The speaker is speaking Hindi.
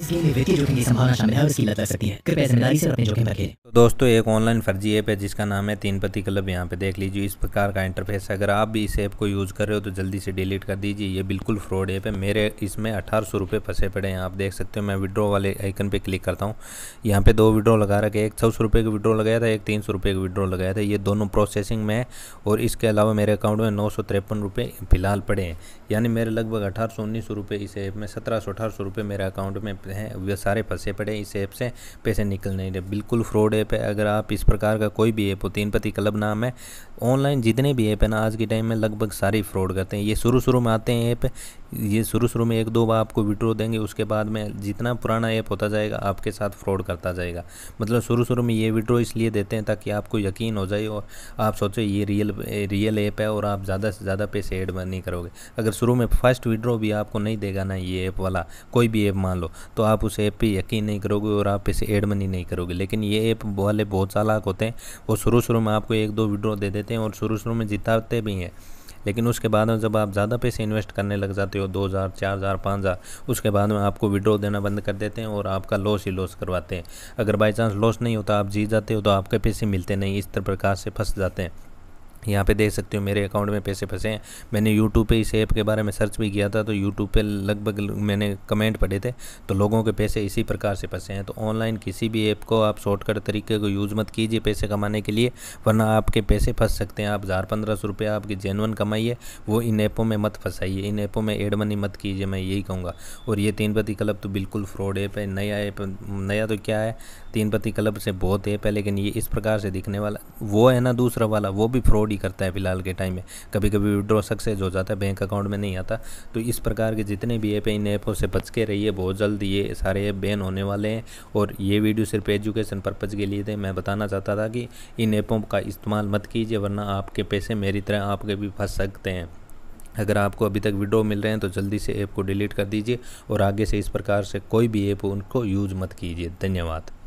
तो दोस्तों एक ऑनलाइन फर्जी ऐप है जिसका नाम है तीन पति क्लब यहाँ पे देख लीजिए इस प्रकार का इंटरफेस है अगर आप भी इस ऐप को यूज़ कर रहे हो तो जल्दी से डिलीट कर दीजिए ये बिल्कुल फ्रॉड ऐप है मेरे इसमें अठारह सौ रुपये फंसे पड़े हैं आप देख सकते हो मैं विड्रो वाले आइकन पे क्लिक करता हूँ यहाँ पे दो विड्रो लगा रखे एक सौ रुपये का विड्रो लगाया था एक तीन सौ रुपये का विड्रो लगाया था ये दोनों प्रोसेसिंग में और इसके अलावा मेरे अकाउंट में नौ सौ तिरपन रुपये फिलहाल पड़े हैं यानी मेरे लगभग अठारह सौ उन्नीस सौ रुपये इस ऐप में सत्रह सौ अठारह सौ रुपये मेरे अकाउंट में हैं वे सारे फंसे पड़े इस ऐप से पैसे निकल नहीं रहे बिल्कुल फ्रॉड ऐप है अगर आप इस प्रकार का कोई भी ऐप हो तीन पति क्लब नाम है ऑनलाइन जितने भी ऐप है ना आज के टाइम में लगभग सारे फ्रॉड करते हैं ये शुरू शुरू में आते हैं ऐप ये शुरू शुरू में एक दो बार आपको विड्रो देंगे उसके बाद में जितना पुराना ऐप होता जाएगा आपके साथ फ्रॉड करता जाएगा मतलब शुरू शुरू में ये विड्रो इसलिए देते हैं ताकि आपको यकीन हो जाए और आप सोचो ये रियल रियल ऐप है और आप ज़्यादा से ज़्यादा पैसे ऐड नहीं करोगे अगर शुरू में फर्स्ट विड्रो भी आपको नहीं देगा ना ये ऐप वाला कोई भी ऐप मान लो तो तो आप उस ऐप पे यकीन नहीं करोगे और आप इसे एड मनी नहीं करोगे लेकिन ये ऐप वाले बहुत चालाक होते हैं वो शुरू शुरू में आपको एक दो विड्रो दे देते हैं और शुरू शुरू में जिताते भी हैं लेकिन उसके बाद में जब आप ज़्यादा पैसे इन्वेस्ट करने लग जाते हो दो हज़ार चार हज़ार पाँच हज़ार उसके बाद में आपको विड्रॉ देना बंद कर देते हैं और आपका लॉस ही लॉस करवाते हैं अगर बाई चांस लॉस नहीं होता आप जीत जाते हो तो आपके पैसे मिलते नहीं इस प्रकार से फंस जाते हैं यहाँ पे देख सकते हो मेरे अकाउंट में पैसे फंसे हैं मैंने यूट्यूब पे इस ऐप के बारे में सर्च भी किया था तो यूट्यूब पे लगभग मैंने कमेंट पढ़े थे तो लोगों के पैसे इसी प्रकार से फंसे हैं तो ऑनलाइन किसी भी ऐप को आप शॉर्टकट तरीके को यूज़ मत कीजिए पैसे कमाने के लिए वरना आपके पैसे फंस सकते हैं आप हज़ार पंद्रह सौ रुपये आपकी जेनवन कमाइए वो इन ऐपों में मत फंसाइए इन ऐपों में एड मनी मत कीजिए मैं यही कहूँगा और ये तीन पति क्लब तो बिल्कुल फ्रॉड ऐप है नया ऐप नया तो क्या है तीन पति क्लब से बहुत ऐप है लेकिन ये इस प्रकार से दिखने वाला वो है ना दूसरा वाला वो भी फ्रॉड थोड़ी करता है फिलहाल के टाइम में कभी कभी विड्रॉ सक्सेस हो जाता है बैंक अकाउंट में नहीं आता तो इस प्रकार के जितने भी ऐप हैं इन ऐपों से बच के रहिए बहुत जल्द ये सारे ऐप बैन होने वाले हैं और ये वीडियो सिर्फ एजुकेशन पर्पज़ के लिए थे मैं बताना चाहता था कि इन ऐपों का इस्तेमाल मत कीजिए वरना आपके पैसे मेरी तरह आपके भी फंस सकते हैं अगर आपको अभी तक विड्रो मिल रहे हैं तो जल्दी से ऐप को डिलीट कर दीजिए और आगे से इस प्रकार से कोई भी ऐप उनको यूज़ मत कीजिए धन्यवाद